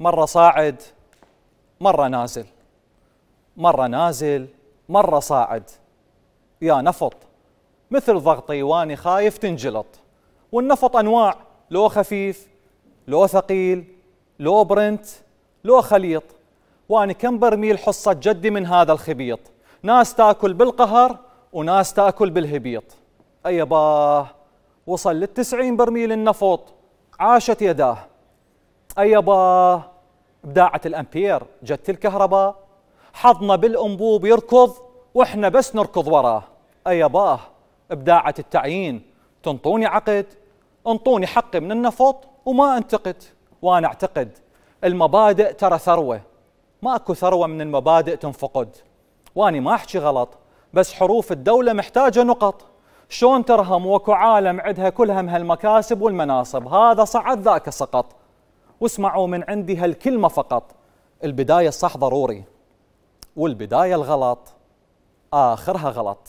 مرة صاعد مرة نازل مرة نازل مرة صاعد يا نفط مثل ضغطي واني خايف تنجلط والنفط انواع لو خفيف لو ثقيل لو برنت لو خليط واني كم برميل حصة جدي من هذا الخبيط ناس تاكل بالقهر وناس تاكل بالهبيط أي باه وصل للتسعين برميل النفط عاشت يداه أي باه بداعة الأمبير جت الكهرباء حظنا بالأنبوب يركض وإحنا بس نركض وراه باه بداعة التعيين تنطوني عقد انطوني حقي من النفط وما انتقد وأنا أعتقد المبادئ ترى ثروة ماكو اكو ثروة من المبادئ تنفقد واني ما احكي غلط بس حروف الدولة محتاجة نقط شلون ترهم واكو عالم عندها من هالمكاسب والمناصب هذا صعد ذاك سقط واسمعوا من عندي هالكلمة فقط البداية الصح ضروري والبداية الغلط آخرها غلط